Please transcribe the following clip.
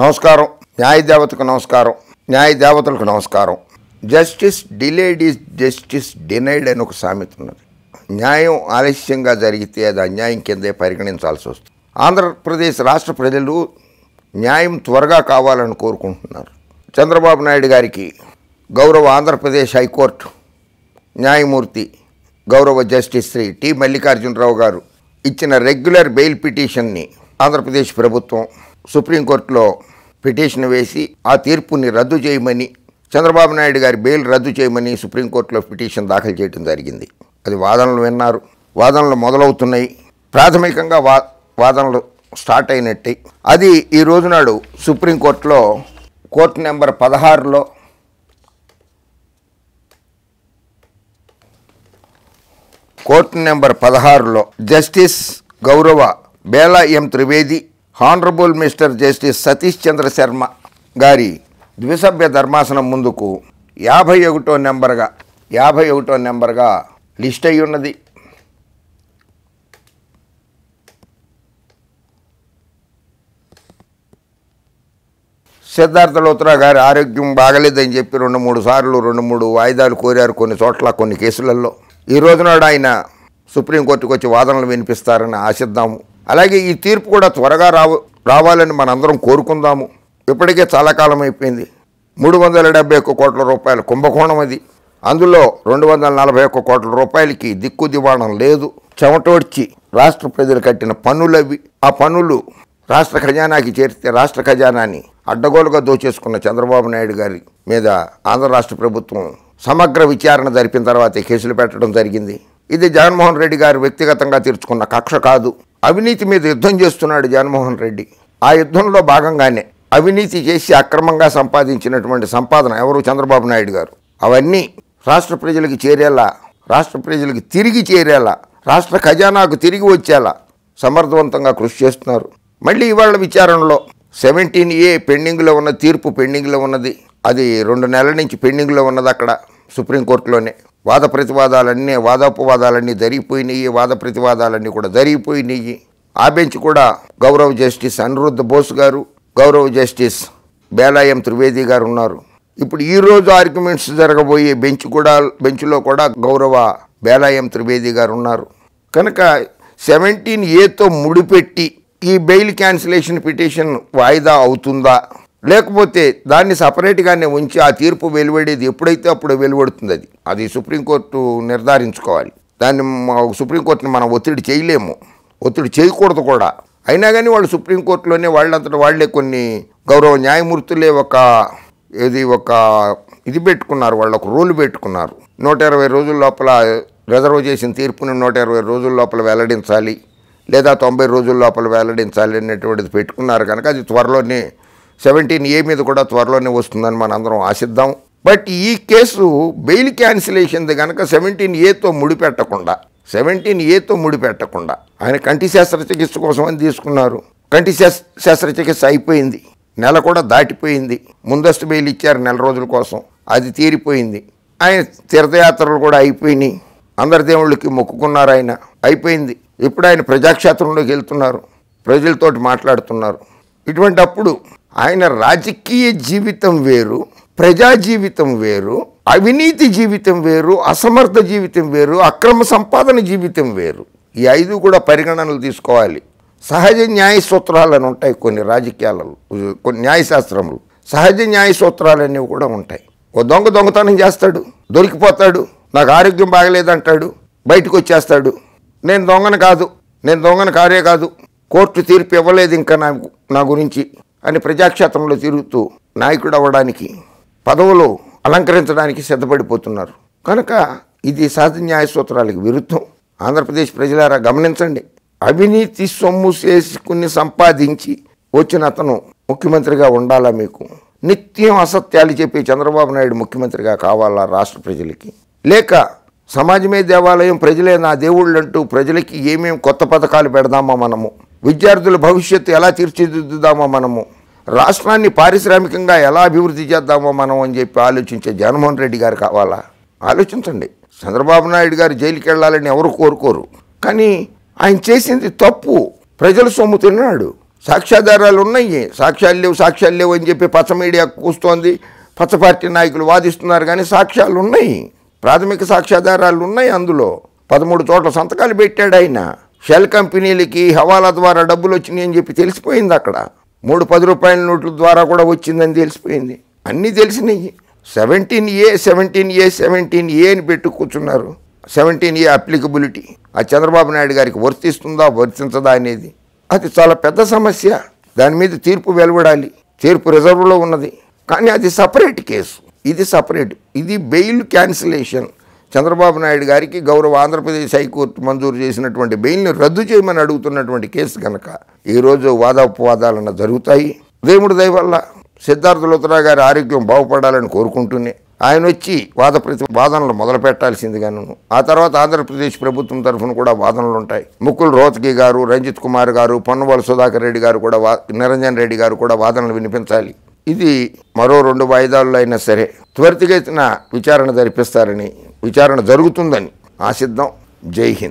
నమస్కారం న్యాయ దేవతకు నమస్కారం న్యాయ దేవతలకు నమస్కారం justice delayed is justice denied అని ఒక సామెత ఉన్నది న్యాయం ఆలస్యంగా జరిగితే అది అన్యాయం కిందే పరిగణించాల్సి వస్తుంది ఆంధ్రప్రదేశ్ రాష్ట్ర ప్రజలు న్యాయం త్వరగా కావాలని కోరుకుంటున్నారు చంద్రబాబు నాయుడు గారికి గౌరవ ఆంధ్రప్రదేశ్ హైకోర్టు న్యాయమూర్తి గౌరవ జస్టిస్ శ్రీ టి మల్లికార్జునరావు గారు ఇచ్చిన రెగ్యులర్ బెయిల్ పిటిషన్ని ఆంధ్రప్రదేశ్ ప్రభుత్వం సుప్రీంకోర్టులో పిటిషన్ వేసి ఆ తీర్పుని రద్దు చేయమని చంద్రబాబు నాయుడు గారి బెయిల్ రద్దు చేయమని సుప్రీంకోర్టులో పిటిషన్ దాఖలు చేయడం జరిగింది అది వాదనలు విన్నారు వాదనలు మొదలవుతున్నాయి ప్రాథమికంగా వా వాదనలు స్టార్ట్ అయినట్టే అది ఈ రోజునాడు సుప్రీంకోర్టులో కోర్టు నెంబర్ పదహారులో కోర్టు నెంబర్ పదహారులో జస్టిస్ గౌరవ Bela M Trivedi honourable mister justice Satish Chandra Sharma గారి ద్విసభ్య ధర్మాసనం ముందుకు యాభై ఒకటో నెంబర్గా యాభై ఒకటో నెంబర్గా లిస్ట్ అయి ఉన్నది సిద్ధార్థ లోత్రా గారి ఆరోగ్యం బాగలేదని చెప్పి రెండు మూడు సార్లు రెండు మూడు వాయిదాలు కోరారు కొన్ని చోట్ల కొన్ని కేసులలో ఈ రోజునాడు ఆయన సుప్రీంకోర్టుకు వచ్చి వాదనలు వినిపిస్తారని ఆశిద్దాము అలాగే ఈ తీర్పు కూడా త్వరగా రావ రావాలని మనందరం కోరుకుందాము ఇప్పటికే చాలా కాలం అయిపోయింది మూడు వందల డెబ్బై ఒక్క కోట్ల రూపాయలు కుంభకోణం అది అందులో రెండు వందల నలభై ఒక్క కోట్ల రూపాయలకి దిక్కు దివాణం లేదు చెమటోడ్చి రాష్ట్ర ప్రజలు కట్టిన పన్నులవి ఆ పన్నులు రాష్ట్ర ఖజానాకి చేరితే రాష్ట్ర ఖజానాని అడ్డగోలుగా దోచేసుకున్న చంద్రబాబు నాయుడు గారి మీద ఆంధ్ర రాష్ట్ర ప్రభుత్వం సమగ్ర విచారణ జరిపిన తర్వాత కేసులు పెట్టడం జరిగింది ఇది జగన్మోహన్ రెడ్డి గారు వ్యక్తిగతంగా తీర్చుకున్న కక్ష కాదు అవినీతి మీద యుద్ధం చేస్తున్నాడు జగన్మోహన్ రెడ్డి ఆ యుద్ధంలో భాగంగానే అవినీతి చేసి అక్రమంగా సంపాదించినటువంటి సంపాదన ఎవరు చంద్రబాబు నాయుడు గారు అవన్నీ రాష్ట్ర ప్రజలకు చేరేలా రాష్ట్ర ప్రజలకు తిరిగి చేరేలా రాష్ట్ర ఖజానాకు తిరిగి వచ్చేలా సమర్థవంతంగా కృషి చేస్తున్నారు మళ్ళీ ఇవాళ విచారణలో సెవెంటీన్ ఏ పెండింగ్లో ఉన్న తీర్పు పెండింగ్లో ఉన్నది అది రెండు నెలల నుంచి పెండింగ్లో ఉన్నది అక్కడ సుప్రీంకోర్టులోనే వాద ప్రతివాదాలన్నీ వాదోపవాదాలన్నీ జరిగిపోయినాయి వాద ప్రతివాదాలన్నీ కూడా జరిగిపోయినాయి ఆ బెంచ్ కూడా గౌరవ జస్టిస్ అనిరుద్ధ బోస్ గారు గౌరవ జస్టిస్ బేలాయం త్రివేది గారు ఉన్నారు ఇప్పుడు ఈరోజు ఆర్గ్యుమెంట్స్ జరగబోయే బెంచ్ కూడా బెంచ్లో కూడా గౌరవ బేలాయం త్రివేది గారు ఉన్నారు కనుక సెవెంటీన్ ఏతో ముడిపెట్టి ఈ బెయిల్ క్యాన్సిలేషన్ పిటిషన్ వాయిదా అవుతుందా లేకపోతే దాన్ని సపరేట్గానే ఉంచి ఆ తీర్పు వెలువడేది ఎప్పుడైతే అప్పుడు వెలువడుతుంది అది అది సుప్రీంకోర్టు నిర్ధారించుకోవాలి దాన్ని సుప్రీంకోర్టుని మనం ఒత్తిడి చేయలేము ఒత్తిడి చేయకూడదు కూడా అయినా కానీ వాళ్ళు సుప్రీంకోర్టులోనే వాళ్ళంతటా వాళ్లే కొన్ని గౌరవ న్యాయమూర్తులే ఒక ఇది ఒక ఇది పెట్టుకున్నారు వాళ్ళు ఒక రూల్ పెట్టుకున్నారు నూట ఇరవై రోజుల లోపల రిజర్వ్ చేసిన తీర్పుని నూట ఇరవై రోజుల లోపల వెల్లడించాలి లేదా తొంభై రోజుల లోపల వెల్లడించాలి అనేటువంటిది పెట్టుకున్నారు కనుక అది త్వరలోనే సెవెంటీన్ ఏ మీద కూడా త్వరలోనే వస్తుందని అందరం ఆశిద్దాం బట్ ఈ కేసు బెయిల్ క్యాన్సిలేషన్ది కనుక సెవెంటీన్ ఏతో ముడిపెట్టకుండా సెవెంటీన్ ఏతో ముడిపెట్టకుండా ఆయన కంటి శస్త్రచికిత్స కోసం అని తీసుకున్నారు కంటి శస్త్రచికిత్స అయిపోయింది నెల కూడా దాటిపోయింది ముందస్తు బెయిల్ ఇచ్చారు నెల రోజుల కోసం అది తీరిపోయింది ఆయన తీర్థయాత్రలు కూడా అయిపోయినాయి అందరి దేవుళ్ళకి మొక్కుకున్నారు ఆయన అయిపోయింది ఇప్పుడు ఆయన ప్రజాక్షేత్రంలోకి వెళ్తున్నారు ప్రజలతోటి మాట్లాడుతున్నారు ఇటువంటి అప్పుడు ఆయన రాజకీయ జీవితం వేరు ప్రజా జీవితం వేరు అవినీతి జీవితం వేరు అసమర్థ జీవితం వేరు అక్రమ సంపాదన జీవితం వేరు ఈ ఐదు కూడా పరిగణనలు తీసుకోవాలి సహజ న్యాయ సూత్రాలు అని ఉంటాయి కొన్ని రాజకీయాలలో కొన్ని న్యాయశాస్త్రములు సహజ న్యాయ సూత్రాలు అనేవి కూడా ఉంటాయి ఓ దొంగ దొంగతనం చేస్తాడు దొరికిపోతాడు నాకు ఆరోగ్యం బాగలేదంటాడు బయటకు వచ్చేస్తాడు నేను దొంగను కాదు నేను దొంగను కారే కాదు కోర్టు తీర్పు ఇవ్వలేదు ఇంకా నాకు నా గురించి అని ప్రజాక్షేత్రంలో తిరుగుతూ నాయకుడు అవ్వడానికి పదవులు అలంకరించడానికి సిద్ధపడిపోతున్నారు కనుక ఇది సహజ న్యాయ సూత్రాలకు విరుద్ధం ఆంధ్రప్రదేశ్ ప్రజలారా గమనించండి అవినీతి సొమ్ము చేసుకుని సంపాదించి వచ్చిన అతను ముఖ్యమంత్రిగా ఉండాలా మీకు నిత్యం అసత్యాలు చెప్పి చంద్రబాబు నాయుడు ముఖ్యమంత్రిగా కావాలా రాష్ట్ర ప్రజలకి లేక సమాజమే దేవాలయం ప్రజలే నా దేవుళ్ళు అంటూ ప్రజలకి ఏమేమి కొత్త పథకాలు పెడదామా మనము విద్యార్థుల భవిష్యత్తు ఎలా తీర్చిదిద్దుదామో మనము రాష్ట్రాన్ని పారిశ్రామికంగా ఎలా అభివృద్ధి చేద్దామో మనం అని చెప్పి ఆలోచించే జగన్మోహన్ రెడ్డి గారు కావాలా ఆలోచించండి చంద్రబాబు నాయుడు గారు జైలుకి వెళ్ళాలని ఎవరు కోరుకోరు కానీ ఆయన చేసింది తప్పు ప్రజల సొమ్ము తిన్నాడు సాక్ష్యాధారాలు ఉన్నాయి సాక్ష్యాలు లేవు సాక్ష్యాలు లేవు అని చెప్పి పచ్చ మీడియా కూస్తోంది పచ్చ పార్టీ నాయకులు వాదిస్తున్నారు కానీ సాక్ష్యాలు ఉన్నాయి ప్రాథమిక సాక్ష్యాధారాలు ఉన్నాయి అందులో పదమూడు చోట్ల సంతకాలు పెట్టాడు ఆయన షెల్ కంపెనీలకి హవాలా ద్వారా డబ్బులు వచ్చినాయి అని చెప్పి తెలిసిపోయింది అక్కడ మూడు పది రూపాయల నోట్ల ద్వారా కూడా వచ్చిందని తెలిసిపోయింది అన్నీ తెలిసినాయి seventeen A seventeen A seventeen A అని పెట్టు కూర్చున్నారు సెవెంటీన్ ఏ అప్లికబిలిటీ ఆ చంద్రబాబు నాయుడు గారికి వర్తిస్తుందా వర్తించదా అనేది అది చాలా పెద్ద సమస్య దాని మీద తీర్పు వెలువడాలి తీర్పు రిజర్వ్లో ఉన్నది కానీ అది సపరేట్ కేసు ఇది సపరేట్ ఇది బెయిల్ క్యాన్సిలేషన్ చంద్రబాబు నాయుడు గారికి గౌరవ ఆంధ్రప్రదేశ్ హైకోర్టు మంజూరు చేసినటువంటి బెయిల్ని రద్దు చేయమని అడుగుతున్నటువంటి కేసు కనుక ఈరోజు వాదోపవాదాలన్న జరుగుతాయి దేవుడి దయ వల్ల సిద్ధార్థ లోత్రా గారి ఆరోగ్యం బాగుపడాలని కోరుకుంటూనే ఆయన వచ్చి వాద ప్రతి వాదనలు మొదలు నన్ను ఆ తర్వాత ఆంధ్రప్రదేశ్ ప్రభుత్వం తరఫున కూడా వాదనలు ఉంటాయి ముక్కుల్ రోహత్కి గారు రంజిత్ కుమార్ గారు పొన్నవాల సుధాకర్ రెడ్డి గారు కూడా నిరంజన్ రెడ్డి గారు కూడా వాదనలు వినిపించాలి ఇది మరో రెండు వాయిదాల్లో అయినా సరే త్వరితగతిన విచారణ జరిపిస్తారని విచారణ జరుగుతుందని ఆశిద్దాం జై హింద్